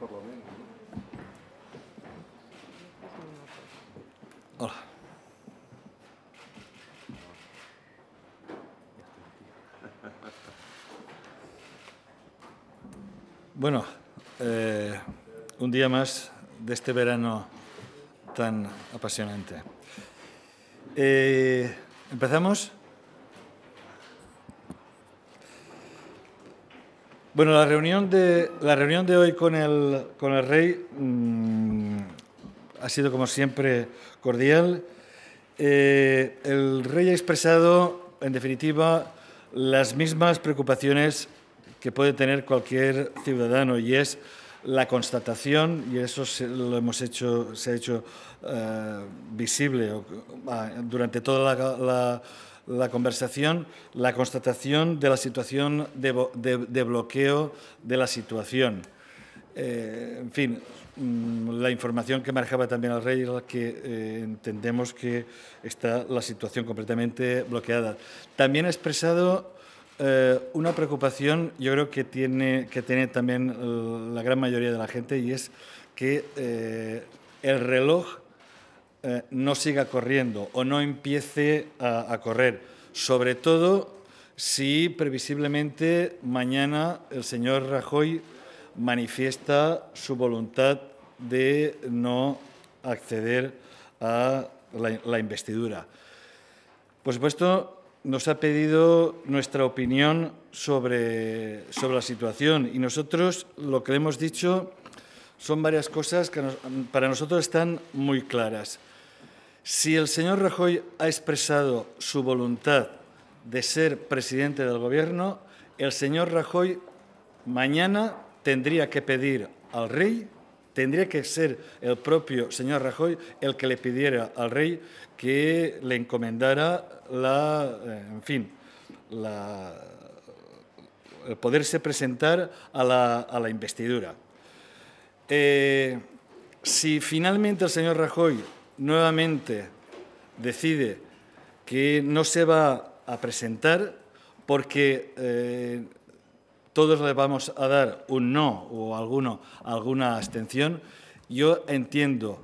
Hola. Bueno, eh, un día más de este verano tan apasionante. Eh, ¿Empezamos? Bueno, la reunión de, la reunión de hoy con el, con el rey mm, ha sido, como siempre, cordial. Eh, el rey ha expresado, en definitiva, las mismas preocupaciones que puede tener cualquier ciudadano y es la constatación, y eso se, lo hemos hecho, se ha hecho eh, visible ah, durante toda la, la la conversación, la constatación de la situación de, bloqueo de la situación. Eh, en fin, mm, la información que manejaba también el rey es la que eh, entendemos que está la situación completamente bloqueada. También ha expresado eh, una preocupación, yo creo que tiene, que tiene también la gran mayoría de la gente, y es que el reloj eh, no siga corriendo o no empiece a, correr, sobre todo si previsiblemente mañana el señor Rajoy manifiesta su voluntad de no acceder a la, investidura. Por supuesto, nos ha pedido nuestra opinión sobre, sobre la situación y nosotros lo que le hemos dicho son varias cosas que para nosotros están muy claras. Si el señor Rajoy ha expresado su voluntad de ser presidente del Gobierno, el señor Rajoy mañana tendría que pedir al rey, tendría que ser el propio señor Rajoy el que le pidiera al rey que le encomendara la, eh, en fin, el poderse presentar a la, a la investidura. Eh, si finalmente el señor Rajoy nuevamente decide que no se va a presentar porque eh, todos le vamos a dar un no o alguno, alguna abstención, yo entiendo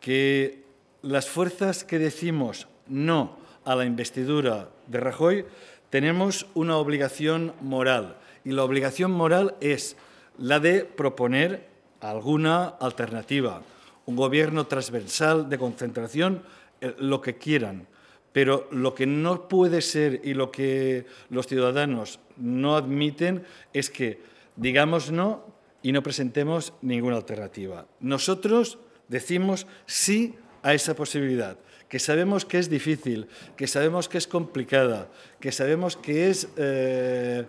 que las fuerzas que decimos no a la investidura de Rajoy tenemos una obligación moral y la obligación moral es la de proponer alguna alternativa, un gobierno transversal de concentración, eh, lo que quieran. Pero lo que no puede ser y lo que los ciudadanos no admiten es que digamos no y no presentemos ninguna alternativa. Nosotros decimos sí a esa posibilidad, que sabemos que es difícil, que sabemos que es complicada, que sabemos que es... Eh,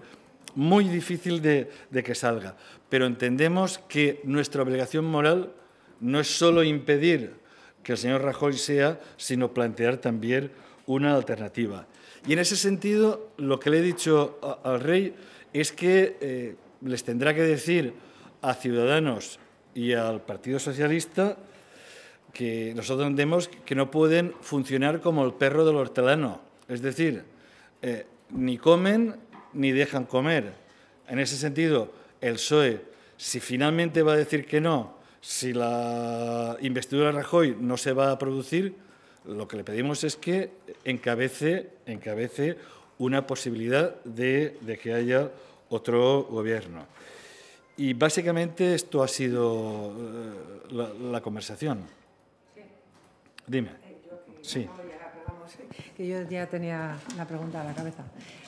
muy difícil de, que salga. Pero entendemos que nuestra obligación moral no es solo impedir que el señor Rajoy sea, sino plantear también una alternativa. Y en ese sentido, lo que le he dicho al rey es que eh, les tendrá que decir a Ciudadanos y al Partido Socialista que nosotros entendemos que no pueden funcionar como el perro del hortelano. Es decir, eh, ni comen ni dejan comer. En ese sentido, el PSOE, si finalmente va a decir que no, si la investidura Rajoy no se va a producir, lo que le pedimos es que encabece, encabece una posibilidad de, que haya otro gobierno. Y básicamente esto ha sido eh, la, la conversación. Dime. Eh, sí que yo ya tenía la pregunta a la cabeza.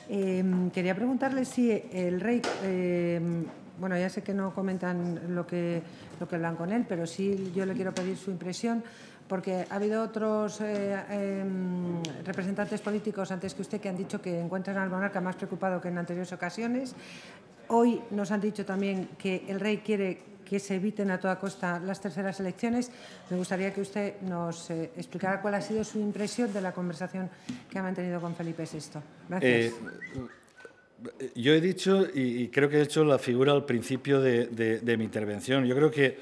Em, quería preguntarle si el rey, em, bueno, ya sé que no comentan lo que, que hablan con él, pero sí yo le quiero pedir su impresión, porque ha habido otros eh, em, representantes políticos antes que usted que han dicho que encuentran al monarca más preocupado que en anteriores ocasiones. Hoy nos han dicho también que el rey quiere que se eviten a toda costa las terceras elecciones. Me gustaría que usted nos eh, explicara cuál ha sido su impresión de la conversación que ha mantenido con Felipe VI. Gracias. Eh, yo he dicho, y, creo que he hecho la figura al principio de, mi intervención, yo creo que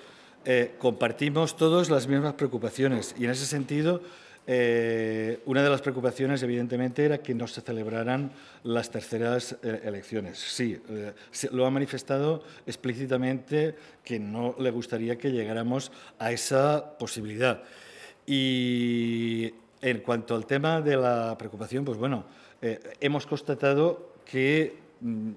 eh, compartimos todos las mismas preocupaciones y en ese sentido eh, una de las preocupaciones, evidentemente, era que no se celebraran las terceras eh, elecciones. Sí, eh, lo ha manifestado explícitamente que no le gustaría que llegáramos a esa posibilidad. Y en cuanto al tema de la preocupación, pues bueno, hemos constatado que mm,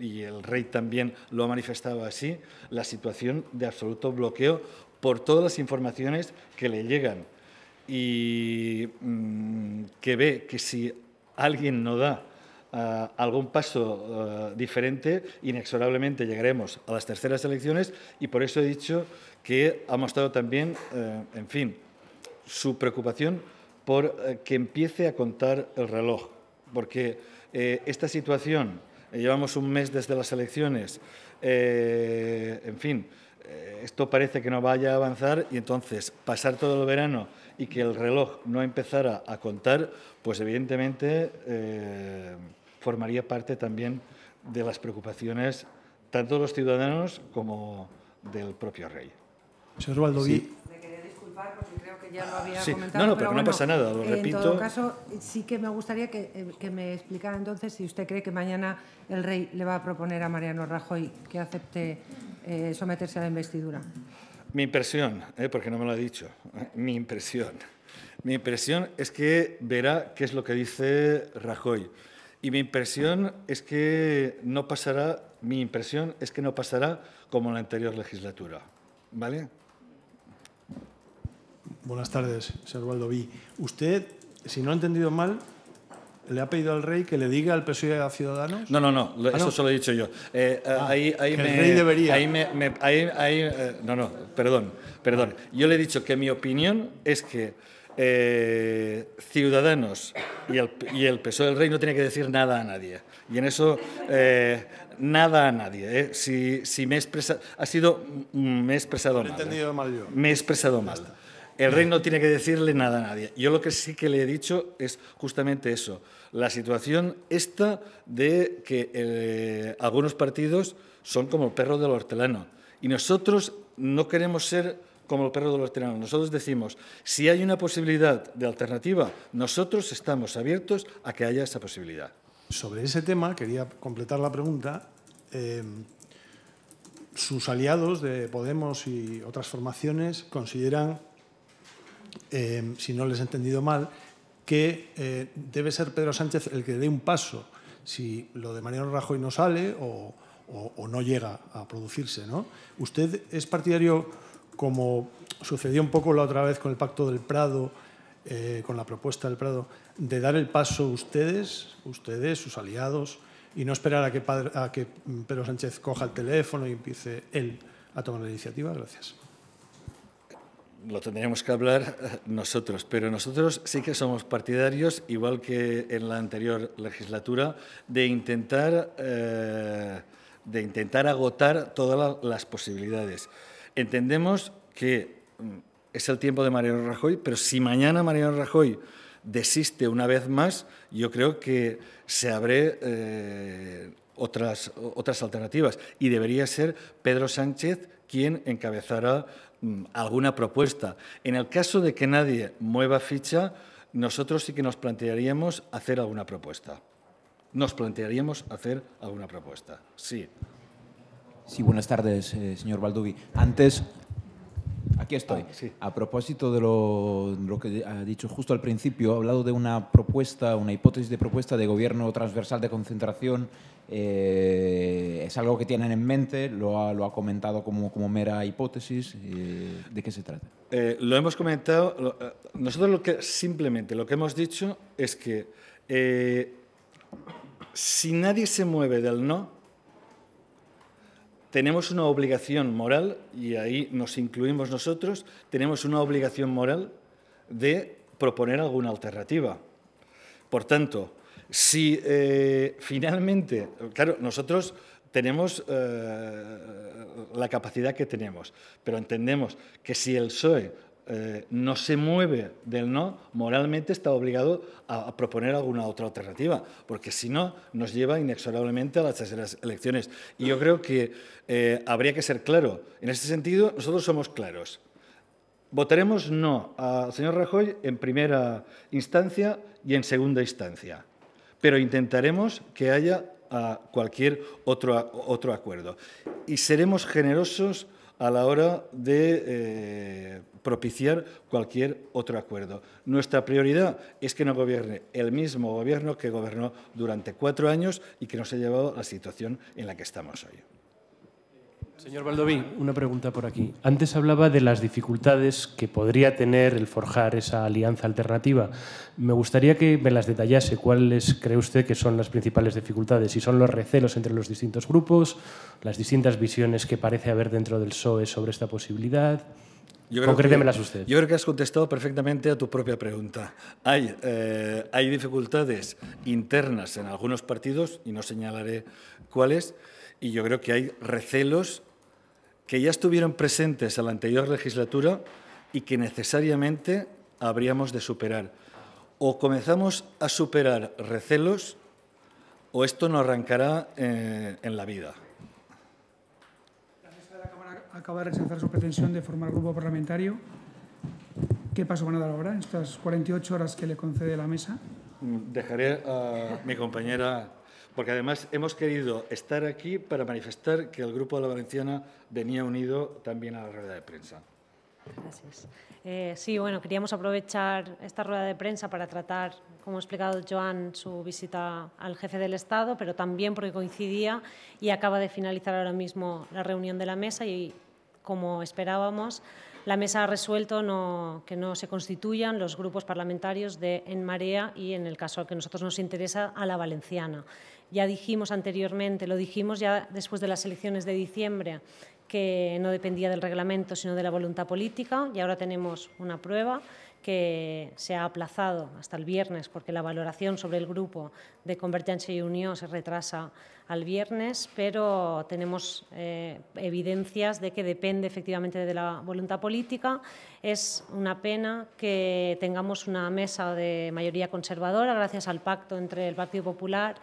y el, rey también lo ha manifestado así, la situación de absoluto bloqueo por todas las informaciones que le llegan y mm, que ve que si alguien no da eh, algún paso eh, diferente, inexorablemente llegaremos a las terceras elecciones y por eso he dicho que ha mostrado también, eh, en fin, su preocupación por que empiece a contar el reloj, porque esta situación, llevamos un mes desde las elecciones, en fin, eh, esto parece que no vaya a avanzar y entonces pasar todo el verano y que el reloj no empezara a contar, pues evidentemente eh, formaría parte también de las preocupaciones tanto de los ciudadanos como del propio rey. Señor Valdoví. Sí. Me quería disculpar porque creo que ya lo había sí. comentado. No, no, pero, no pasa nada, lo repito. En todo caso, sí que me gustaría que, eh, que me explicara entonces si usted cree que mañana el rey le va a proponer a Mariano Rajoy que acepte eh, someterse a la investidura. Mi impresión, eh, porque no me lo ha dicho, eh, mi impresión. Mi impresión es que verá qué es lo que dice Rajoy. Y mi impresión es que no pasará, mi impresión es que no pasará como en la anterior legislatura. ¿Vale? Buenas tardes, señor B. Usted, si no he entendido mal, ¿Le ha pedido al rey que le diga al PSOE a Ciudadanos? No, no, no, ah, eso solo he dicho yo. Eh, eh, ah, el rey debería. Eh, no, no, perdón, perdón. Yo le he dicho que mi opinión es que Ciudadanos y el, y el, PSOE del Rey no tiene que decir nada a nadie. Y en eso, nada a nadie. Si, si, me he expresado, ha mm, me he Entendido mal yo. Me he expresado mal. El rey no tiene que decirle nada a nadie. Yo lo que sí que le he dicho es justamente eso, la situación esta de que eh, algunos partidos son como el perro del hortelano. Y nosotros no queremos ser como el perro del hortelano. Nosotros decimos, si hay una posibilidad de alternativa, nosotros estamos abiertos a que haya esa posibilidad. Sobre ese tema, quería completar la pregunta. Eh, sus aliados de Podemos y otras formaciones consideran eh, si no les he entendido mal, que eh, debe ser Pedro Sánchez el que dé un paso si lo de Mariano Rajoy no sale o, no llega a producirse. ¿no? ¿Usted es partidario, como sucedió un poco la otra vez con el Pacto del Prado, eh, con la propuesta del Prado, de dar el paso ustedes, ustedes, sus aliados, y no esperar a que, a que Pedro Sánchez coja el teléfono y empiece él a tomar la iniciativa? Gracias lo tendríamos que hablar eh, nosotros, pero nosotros sí que somos partidarios, igual que en la anterior legislatura, de intentar, eh, de intentar agotar todas las posibilidades. Entendemos que mm, es el tiempo de Mariano Rajoy, pero si mañana Mariano Rajoy desiste una vez más, yo creo que se abre eh, otras, otras alternativas y debería ser Pedro Sánchez ¿Quién encabezará mm, alguna propuesta. En el caso de que nadie mueva ficha, nosotros sí que nos plantearíamos hacer alguna propuesta. Nos plantearíamos hacer alguna propuesta. Sí. Sí, buenas tardes, eh, señor Baldubi. Antes estoy. Ah, A propósito de lo, que ha dicho justo al principio, ha hablado de una propuesta, una hipótesis de propuesta de gobierno transversal de concentración. Eh, es algo que tienen en mente, lo ha, comentado como, mera hipótesis. Eh, ¿De qué se trata? Eh, lo hemos comentado. nosotros lo que simplemente lo que hemos dicho es que si nadie se mueve del no, tenemos una obligación moral, y ahí nos incluimos nosotros, tenemos una obligación moral de proponer alguna alternativa. Por tanto, si eh, finalmente, claro, nosotros tenemos eh, la capacidad que tenemos, pero entendemos que si el PSOE eh, no se mueve del no, moralmente está obligado a, proponer alguna otra alternativa, porque si no, nos lleva inexorablemente a las terceras elecciones. Y yo creo que eh, habría que ser claro. En este sentido, nosotros somos claros. Votaremos no al señor Rajoy en primera instancia y en segunda instancia, pero intentaremos que haya ah, cualquier otro, otro acuerdo. Y seremos generosos a la hora de... Eh, propiciar cualquier otro acuerdo. Nuestra prioridad es que no gobierne el mismo gobierno que gobernó durante cuatro años y que nos ha llevado a la situación en la que estamos hoy. Señor Valdoví, una pregunta por aquí. Antes hablaba de las dificultades que podría tener el forjar esa alianza alternativa. Me gustaría que me las detallase. ¿Cuáles cree usted que son las principales dificultades? Si son los recelos entre los distintos grupos, las distintas visiones que parece haber dentro del PSOE sobre esta posibilidad. Yo creo que, Yo creo que has contestado perfectamente a tu propia pregunta. Eh, hay, dificultades internas en algunos partidos, y no señalaré cuáles, y yo creo que hay recelos que ya estuvieron presentes en la anterior legislatura y que necesariamente habríamos de superar. O comenzamos a superar recelos o esto nos arrancará eh, en la vida acaba de rechazar su pretensión de formar grupo parlamentario. ¿Qué paso van a dar ahora, estas 48 horas que le concede la mesa? Dejaré a mi compañera, porque además hemos querido estar aquí para manifestar que el Grupo de la Valenciana venía unido también a la rueda de prensa. Gracias. Eh, sí, bueno, queríamos aprovechar esta rueda de prensa para tratar, como ha explicado Joan, su visita al jefe del Estado, pero también porque coincidía y acaba de finalizar ahora mismo la reunión de la mesa y como esperábamos, la Mesa ha resuelto que no se constituyan los grupos parlamentarios de En Marea y, en el caso que a nosotros nos interesa, a la valenciana. Ya dijimos anteriormente, lo dijimos ya después de las elecciones de diciembre, que no dependía del reglamento, sino de la voluntad política, y ahora tenemos una prueba que se ha aplazado hasta el viernes porque la valoración sobre el grupo de Convergencia y Unión se retrasa al viernes, pero tenemos eh, evidencias de que depende efectivamente de la voluntad política. Es una pena que tengamos una mesa de mayoría conservadora gracias al pacto entre el Partido Popular,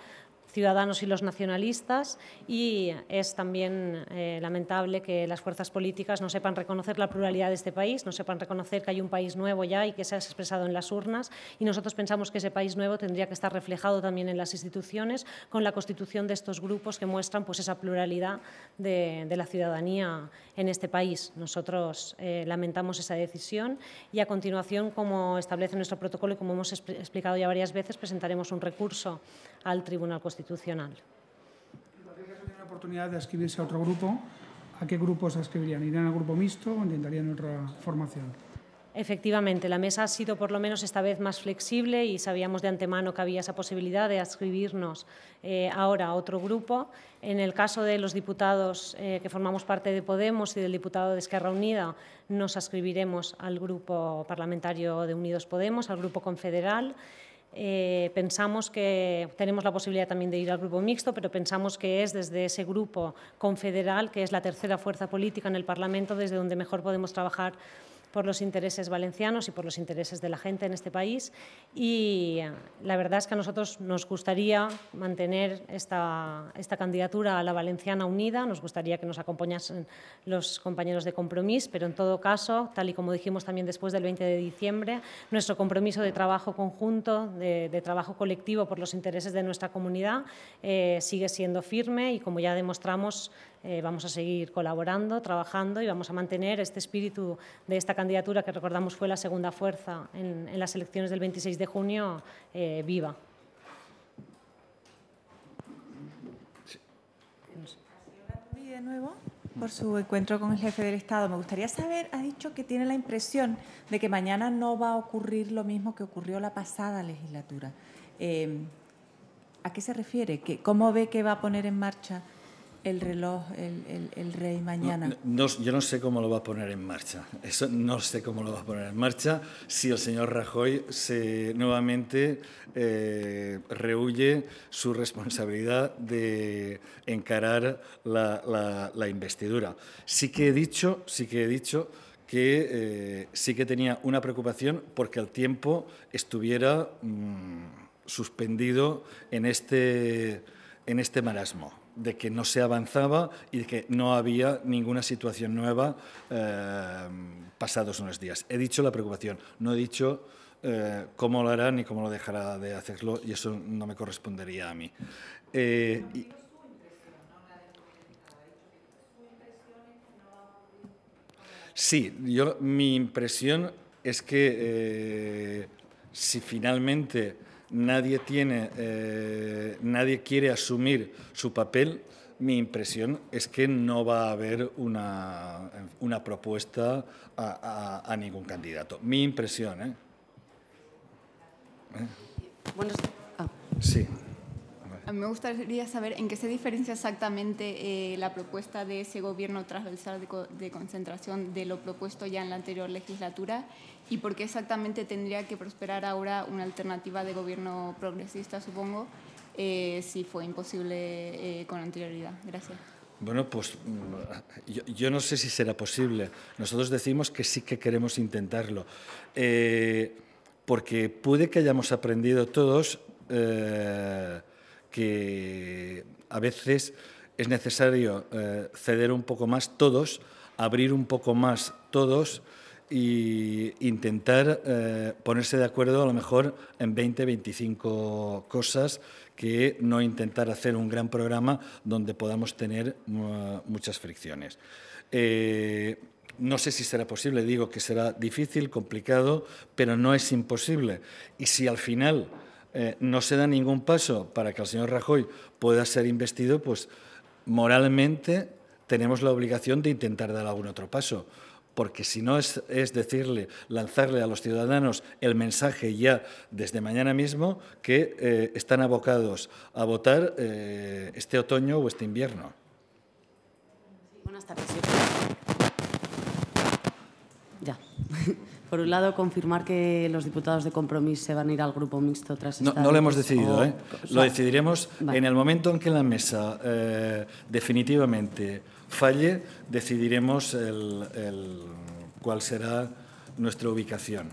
Ciudadanos y los nacionalistas y es también eh, lamentable que las fuerzas políticas no sepan reconocer la pluralidad de este país, no sepan reconocer que hay un país nuevo ya y que se ha expresado en las urnas y nosotros pensamos que ese país nuevo tendría que estar reflejado también en las instituciones con la constitución de estos grupos que muestran pues, esa pluralidad de, la ciudadanía en este país. Nosotros eh, lamentamos esa decisión y a continuación, como establece nuestro protocolo y como hemos explicado ya varias veces, presentaremos un recurso al Tribunal Constitucional Constitucional. la oportunidad de escribirse a otro grupo? ¿A qué grupo se escribirían? ¿Irían al grupo mixto o intentarían otra formación? Efectivamente, la mesa ha sido por lo menos esta vez más flexible y sabíamos de antemano que había esa posibilidad de adscribirnos eh, ahora a otro grupo. En el caso de los diputados eh, que formamos parte de Podemos y del diputado de Esquerra Unida, nos ascribiremos al grupo parlamentario de Unidos Podemos, al grupo confederal. Eh, pensamos que tenemos la posibilidad también de ir al grupo mixto, pero pensamos que es desde ese grupo confederal, que es la tercera fuerza política en el Parlamento, desde donde mejor podemos trabajar por los intereses valencianos y por los intereses de la gente en este país. Y eh, la verdad es que a nosotros nos gustaría mantener esta, esta candidatura a la Valenciana Unida, nos gustaría que nos acompañasen los compañeros de Compromís, pero en todo caso, tal y como dijimos también después del 20 de diciembre, nuestro compromiso de trabajo conjunto, de, trabajo colectivo por los intereses de nuestra comunidad, eh, sigue siendo firme y, como ya demostramos, eh, vamos a seguir colaborando, trabajando y vamos a mantener este espíritu de esta candidatura que recordamos fue la segunda fuerza en, las elecciones del 26 de junio eh, viva. De nuevo por su encuentro con el jefe del Estado. Me gustaría saber, ha dicho que tiene la impresión de que mañana no va a ocurrir lo mismo que ocurrió la pasada legislatura. Eh, ¿A qué se refiere? ¿Cómo ve que va a poner en marcha el reloj el, rey mañana? No, yo no sé cómo lo va a poner en marcha. Eso no sé cómo lo va a poner en marcha si el señor Rajoy se nuevamente eh, rehuye su responsabilidad de encarar la, investidura. Sí que he dicho, sí que he dicho que eh, sí que tenía una preocupación porque el tiempo estuviera mm, suspendido en este, en este marasmo de que no se avanzaba y de que no había ninguna situación nueva eh, pasados unos días. He dicho la preocupación, no he dicho eh, cómo lo hará ni cómo lo dejará de hacerlo y eso no me correspondería a mí. Eh, sí, yo, mi impresión es que eh, si finalmente nadie tiene, eh, nadie quiere asumir su papel, mi impresión es que no va a haber una, una propuesta a, ningún candidato. Mi impresión, ¿eh? ¿Eh? Ah. Sí me gustaría saber en qué se diferencia exactamente eh, la propuesta de ese gobierno tras de, de, concentración de lo propuesto ya en la anterior legislatura y por qué exactamente tendría que prosperar ahora una alternativa de gobierno progresista, supongo, eh, si fue imposible eh, con anterioridad. Gracias. Bueno, pues mm, yo, no sé si será posible. Nosotros decimos que sí que queremos intentarlo, porque puede que hayamos aprendido todos que a veces es necesario eh, ceder un poco más todos, abrir un poco más todos e intentar eh, ponerse de acuerdo a lo mejor en 20, 25 cosas que no intentar hacer un gran programa donde podamos tener muchas fricciones. Eh, no sé si será posible, digo que será difícil, complicado, pero no es imposible. Y si al final eh, no se da ningún paso para que el señor Rajoy pueda ser investido, pues moralmente tenemos la obligación de intentar dar algún otro paso. Porque si no es, es decirle, lanzarle a los ciudadanos el mensaje ya desde mañana mismo que eh, están abocados a votar eh, este otoño o este invierno. Por un lado, confirmar que los diputados de compromiso se van a ir al grupo mixto tras esta no lo hemos decidido, oh, ¿eh? lo decidiremos en el momento en que la mesa eh, definitivamente falle, decidiremos cuál será nuestra ubicación.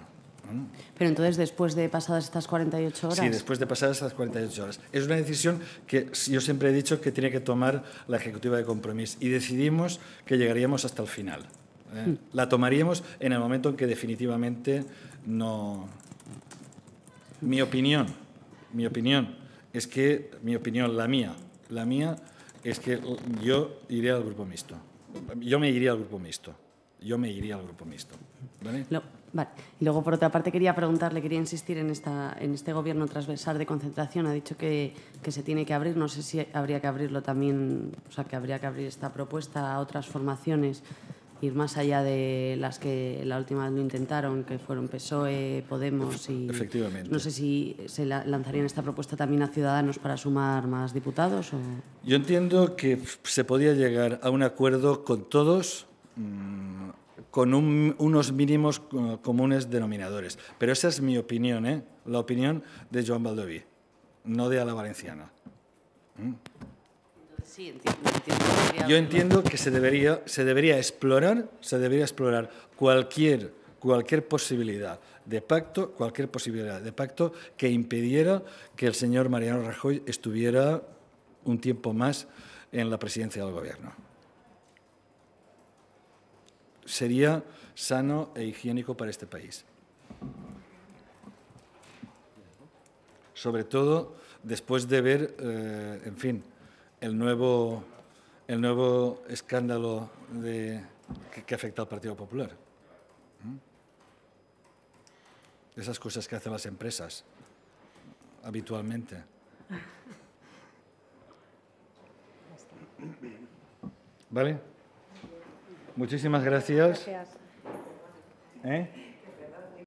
Pero entonces, después de pasadas estas 48 horas. Sí, después de pasadas estas 48 horas. Es una decisión que yo siempre he dicho que tiene que tomar la Ejecutiva de Compromiso y decidimos que llegaríamos hasta el final. ¿eh? la tomaríamos en el momento en que definitivamente no... Mi opinión, mi opinión, es que, mi opinión, la mía, la mía es que yo iré al grupo mixto. Yo me iría al grupo mixto. Yo me iría al grupo mixto. ¿Vale? Y luego, por otra parte, quería preguntarle, quería insistir en, esta, en este gobierno transversal de concentración. Ha dicho que, que se tiene que abrir. No sé si habría que abrirlo también, o sea, que habría que abrir esta propuesta a otras formaciones más allá de las que la última vez lo intentaron, que fueron PSOE, Podemos y... Efectivamente. No sé si se lanzarían esta propuesta también a Ciudadanos para sumar más diputados. O... Yo entiendo que se podía llegar a un acuerdo con todos. Mm, con unos mínimos comunes denominadores. Pero esa es mi opinión, ¿eh? la opinión de Joan Baldoví, no de Ala Valenciana. ¿eh? Yo entiendo que se debería, se debería explorar, se debería explorar cualquier, cualquier posibilidad de pacto, cualquier posibilidad de pacto que impidiera que el señor Mariano Rajoy estuviera un tiempo más en la presidencia del gobierno. Sería sano e higiénico para este país. Sobre todo después de ver, eh, en fin, el nuevo, el nuevo escándalo de, que, afecta al Partido Popular. ¿Mm? Esas cosas que hacen las empresas habitualmente. ¿Vale? Muchísimas gracias. ¿Eh?